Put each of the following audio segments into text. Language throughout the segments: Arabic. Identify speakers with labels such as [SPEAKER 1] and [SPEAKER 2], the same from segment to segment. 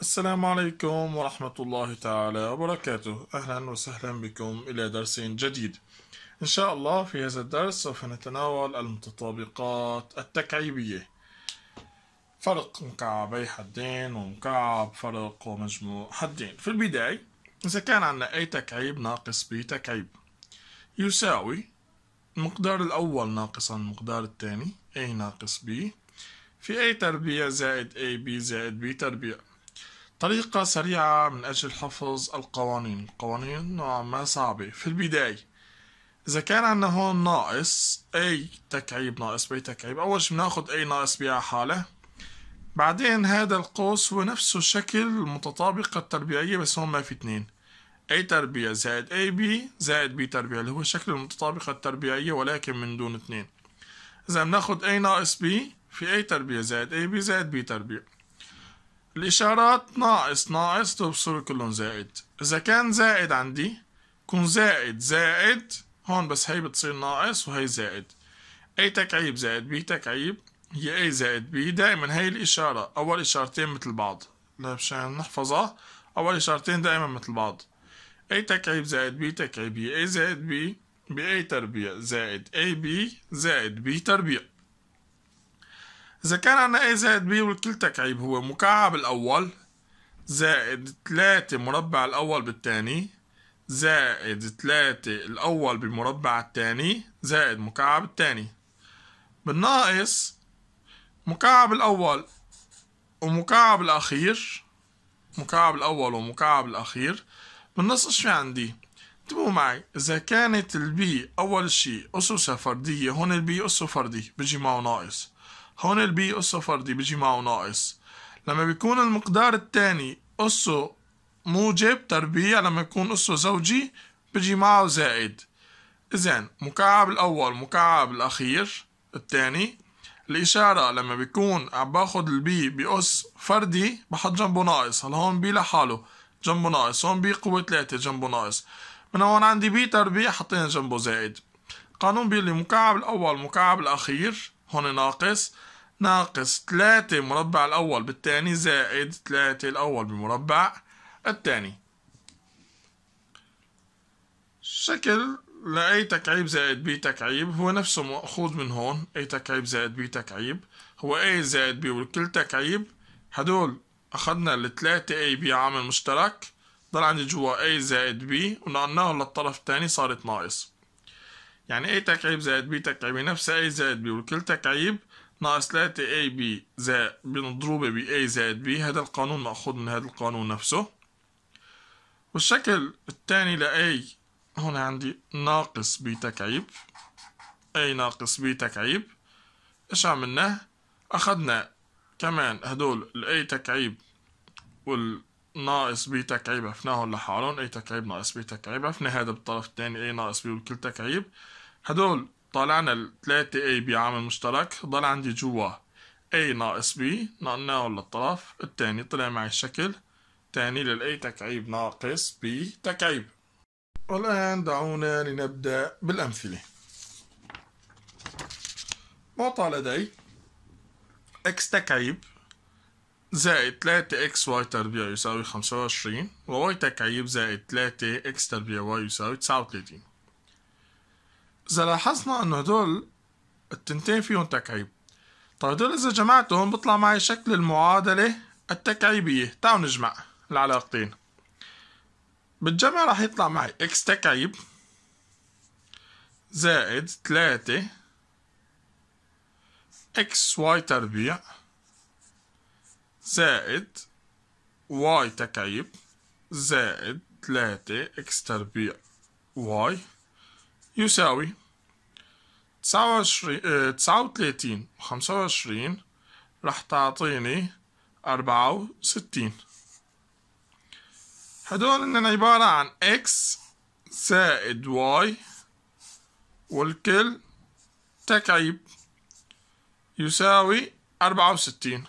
[SPEAKER 1] السلام عليكم ورحمة الله تعالى وبركاته أهلا وسهلا بكم إلى درس جديد إن شاء الله في هذا الدرس سوف نتناول المتطابقات التكعيبية فرق مكعبي حدين ومكعب فرق ومجموع حدين في البداية إذا كان عندنا أي تكعيب ناقص تكعيب يساوي المقدار الأول ناقصا المقدار الثاني أي ناقص ب في أي تربيع زائد أي بي زائد بي تربيع طريقة سريعة من أجل حفظ القوانين القوانين نوعا ما صعبة في البداية إذا كان عندنا هون ناقص أي تكعيب ناقص بي تكعيب أول شي بناخد أي ناقص بي على حالة بعدين هذا القوس هو نفسه الشكل المتطابقة التربيعية بس هون ما في اتنين أي تربيع زائد أي بي زائد بي تربيع اللي هو شكل المتطابقة التربيعية ولكن من دون اتنين إذا بناخد أي ناقص بي في أي تربيع زائد أي بي زائد بي تربيع الإشارات ناقص ناقص تبصر كلهم زائد إذا كان زائد عندي كون زائد زائد هون بس هي بتصير ناقص وهي زائد أي تكعيب زائد بي تكعيب هي أي زائد بي دائما هي الإشارة أول إشارتين مثل بعض مشان نحفظها أول إشارتين دائما مثل بعض أي تكعيب زائد بي تكعيب هي أي زائد بي بأي تربيع زائد أي بي زائد بي تربيع إذا كان عندنا A زائد B والكل تكعيب هو مكعب الأول زائد تلاتة مربع الأول بالتاني زائد تلاتة الأول بالمربع التاني زائد مكعب التاني بالناقص مكعب الأول ومكعب الأخير مكعب الأول ومكعب الأخير بالنص شو عندي؟ انتبهوا معي إذا كانت البي أول شي أسسها فردية هون البي أسسها فردي بيجي معه ناقص هون البي أسه فردي بيجي معه ناقص لما بيكون المقدار الثاني أسه موجب تربيع لما يكون أسه زوجي بيجي معه زائد إذن مكعب الأول مكعب الأخير الثاني الإشارة لما بيكون عم باخد البي بأس فردي بحط جنبه ناقص هلا هون بي لحاله جنبه ناقص هون بي قوة تلاتة جنبه ناقص من هون عندي بي تربيع حطينا جنبه زائد قانون بيقول لي مكعب الأول مكعب الأخير هون ناقص ناقص تلاتة مربع الأول بالتاني زائد تلاتة الأول بمربع التاني شكل لأي تكعيب زائد بي تكعيب هو نفسه مأخوذ من هون أي تكعيب زائد بي تكعيب هو أي زائد بي والكل تكعيب هدول أخذنا التلاتة أي بي عامل مشترك ضل عندي جوا أي زائد بي ونقلناهم للطرف الثاني صارت ناقص يعني أي تكعيب زائد بي تكعيب نفس أي زائد بي والكل تكعيب ناقص 3 اي زائد مضروبة ب A زائد B هذا القانون مأخوذ من هذا القانون نفسه والشكل الثاني ل A هنا عندي ناقص B تكعيب A ناقص B تكعيب ايش عملناه؟ أخذنا كمان هدول ال A تكعيب وال ناقص بي تكعيب عفناهم لحالهم اي تكعيب ناقص بي تكعيب عفنا هذا بالطرف الثاني اي ناقص بي والكل تكعيب هدول طالعنا ال 3 a بعامل مشترك ضل عندي جوا a ناقص b نقلناه للطرف الثاني طلع معي الشكل تاني a تكعيب ناقص b تكعيب والآن دعونا لنبدأ بالأمثلة معطى لدي x تكعيب زائد 3x y تربيع يساوي 25 و y تكعيب زائد 3x تربيع y يساوي 39 إذا لاحظنا إنه هدول التنتين فيهم تكعيب طيب هدول إذا جمعتهم بيطلع معي شكل المعادلة التكعيبية تعالوا نجمع العلاقتين بالجمع راح يطلع معي إكس تكعيب زائد تلاتة إكس واي تربيع زائد واي تكعيب زائد تلاتة إكس تربيع واي يساوي تسعة وعشرين آه، تسعة وتلاتين وخمسة وعشرين راح تعطيني أربعة وستين هدول إننا عبارة عن x زائد y والكل تكعيب يساوي أربعة وستين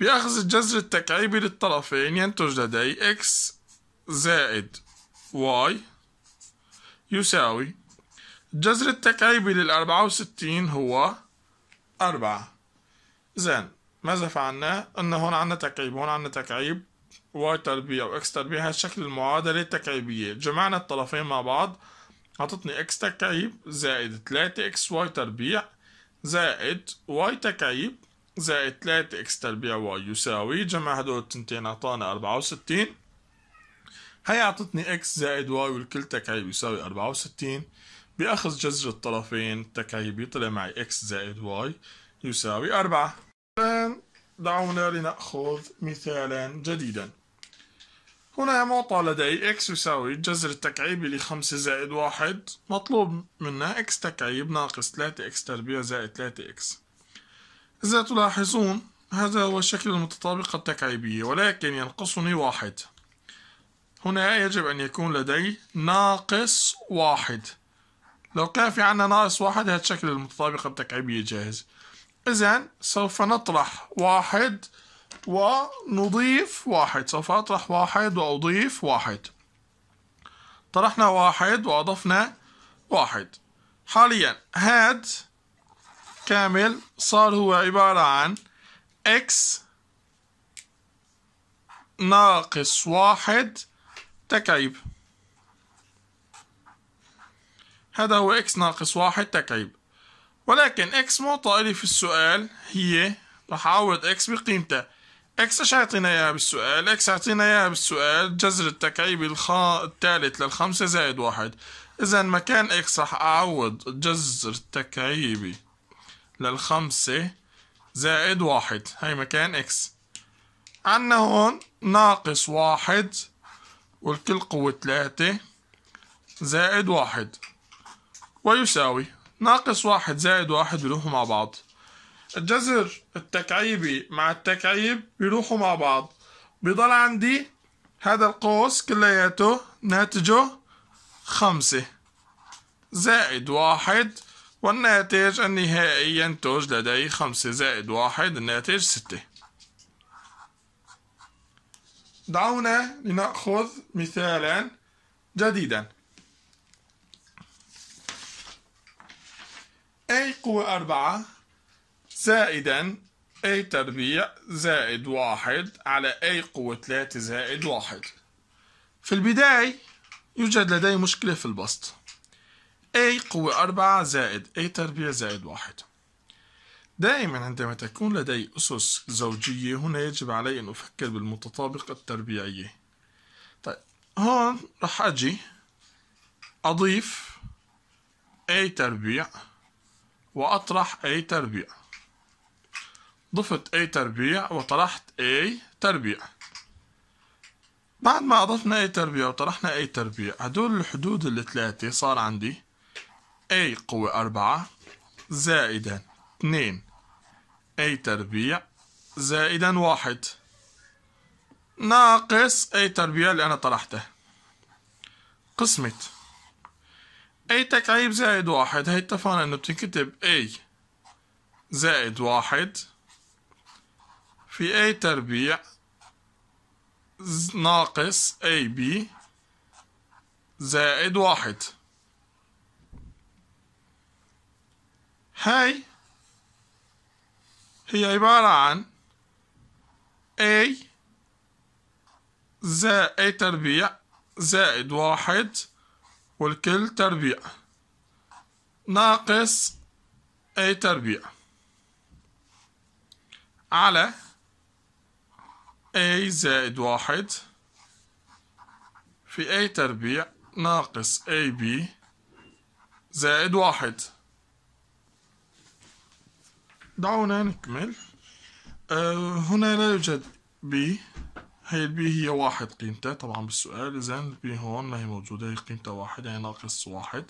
[SPEAKER 1] بأخذ الجذر التكعيبي للطرفين ينتج لدي x زائد y يساوي جذر التكعيبي للأربعة وستين هو أربعة زين ماذا فعلنا؟ إن هون عنا تكعيب هون عنا تكعيب واي تربيع وإكس تربيع هذا شكل المعادلة التكعيبية جمعنا الطرفين مع بعض عطتني إكس تكعيب زائد تلاتة إكس واي تربيع زائد واي تكعيب زائد 3 اكس تربيع واي يساوي جمع هدول التنتين اعطانا 64 هي عطتني اكس زائد واي والكل تكعيب يساوي 64 بأخذ جذر الطرفين التكعيبي طلع معي x زائد y يساوي 4 الآن دعونا لنأخذ مثالا جديدا هنا معطى لدي x يساوي الجذر التكعيبي لخمسة زائد واحد مطلوب منا x تكعيب ناقص 3x تربيع زائد 3x إذا تلاحظون هذا هو شكل المتطابقة التكعيبية ولكن ينقصني واحد هنا يجب أن يكون لدي ناقص واحد لو كان في عنا ناقص واحد هتشكل المتطابقة التكعيبية جاهز إذا سوف نطرح واحد ونضيف واحد سوف أطرح واحد وأضيف واحد طرحنا واحد وأضفنا واحد حاليا هاد كامل صار هو عبارة عن x ناقص واحد تكعيب هذا هو x ناقص واحد تكعيب ولكن x معطى إلي في السؤال هي راح أعوض x بقيمتها x ايش أعطينا اياها بالسؤال x أعطينا اياها بالسؤال جذر التكعيب الخ... الثالث للخمسة زائد واحد اذا مكان x راح اعوض جذر التكعيب للخمسة زائد واحد هاي مكان x عنا هون ناقص واحد والكل قوة ثلاثة زائد واحد ويساوي ناقص واحد زائد واحد يروحوا مع بعض الجذر التكعيبي مع التكعيب يروحوا مع بعض بيضل عندي هذا القوس كلياته ناتجه خمسة زائد واحد والناتج النهائي ينتج لدي خمسة زائد واحد الناتج ستة دعونا لنأخذ مثالا جديدا أي قوة أربعة زائدا أي تربيع زائد واحد على أي قوة ثلاثة زائد واحد في البداية يوجد لدي مشكلة في البسط أي قوة أربعة زائد أي تربيع زائد واحد دائما عندما تكون لدي أسس زوجية هنا يجب علي أن أفكر بالمتطابقة التربيعية طيب هون رح أجي أضيف أي تربيع وأطرح A تربيع ضفت A تربيع وطرحت A تربيع بعد ما أضفنا A تربيع وطرحنا A تربيع هدول الحدود الثلاثة صار عندي A قوة أربعة زائدا اثنين A تربيع زائدا واحد ناقص A تربيع اللي أنا طرحته قسمت أي تكعيب زائد واحد هي اتفقنا إنه بتنكتب اي زائد واحد في اي تربيع ناقص بي زائد واحد هاي هي عبارة عن اي زائد اي تربيع زائد واحد والكل تربيع ناقص أي تربيع على A زائد واحد في أي تربيع ناقص AB زائد واحد دعونا نكمل أه هنا لا يوجد B هي البي هي واحد قيمتها طبعا بالسؤال إذا البي هون ما هي موجودة هي قيمتها واحد يعني ناقص واحد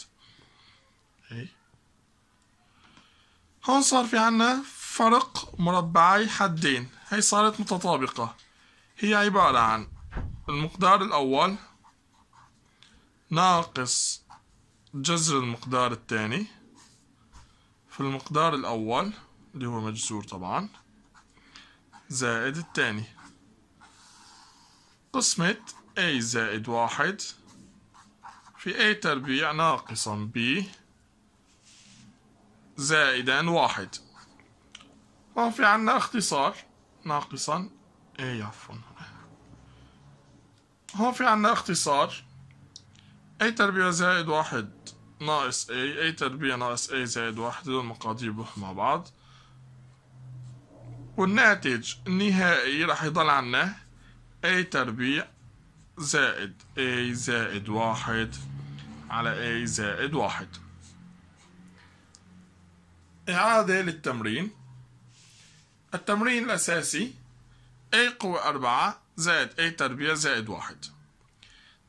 [SPEAKER 1] هي هون صار في عنا فرق مربعي حدين هي صارت متطابقة هي عبارة عن المقدار الأول ناقص جذر المقدار الثاني في المقدار الأول اللي هو مجذور طبعا زائد الثاني قسمة A زائد واحد في A تربيع ناقصا B زائدا واحد هون في عنا اختصار ناقصا A عفوا هون في عنا اختصار A تربيع زائد واحد ناقص A A تربيع ناقص A زائد واحد هدول المقادير بروحوا مع بعض والناتج النهائي رح يضل عنا a تربيع زائد a زائد واحد على a زائد واحد إعادة للتمرين التمرين الأساسي a قوة أربعة زائد a تربيع زائد واحد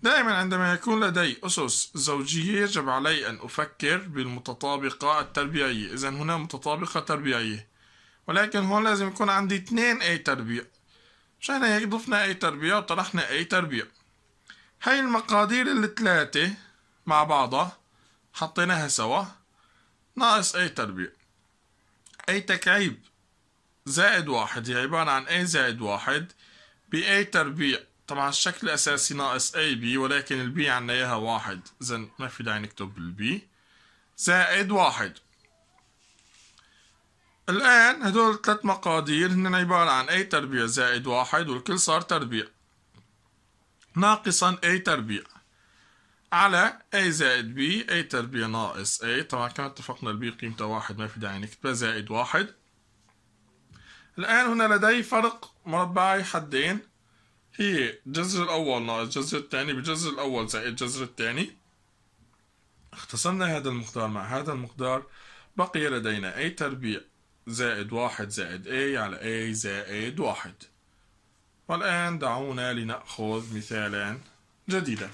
[SPEAKER 1] دائما عندما يكون لدي أسس زوجية يجب علي أن أفكر بالمتطابقة التربيعية إذا هنا متطابقة تربيعية ولكن هون لازم يكون عندي 2 a تربيع مشان هيك ضفنا أي تربيع وطرحنا أي تربيع هاي المقادير التلاتة مع بعضها حطيناها سوا ناقص أي تربيع أي تكعيب زائد واحد هي يعني عبارة عن أي زائد واحد بأي تربيع طبعا الشكل الأساسي ناقص أي بي ولكن البي عنا إياها واحد إذا ما في داعي نكتب البي زائد واحد الآن هدول ثلاث مقادير هن عبارة عن أي تربيع زائد واحد والكل صار تربيع ناقصا أي تربيع على A زائد B A تربيع ناقص A طبعا كما اتفقنا البي قيمته واحد ما في داعي نكتبه زائد واحد الآن هنا لدي فرق مربعي حدين هي الجذر الأول ناقص الجذر الثاني بالجذر الأول زائد الجذر الثاني اختصرنا هذا المقدار مع هذا المقدار بقي لدينا A تربيع زائد واحد زائد a على a زائد واحد والآن دعونا لنأخذ مثالا جديدا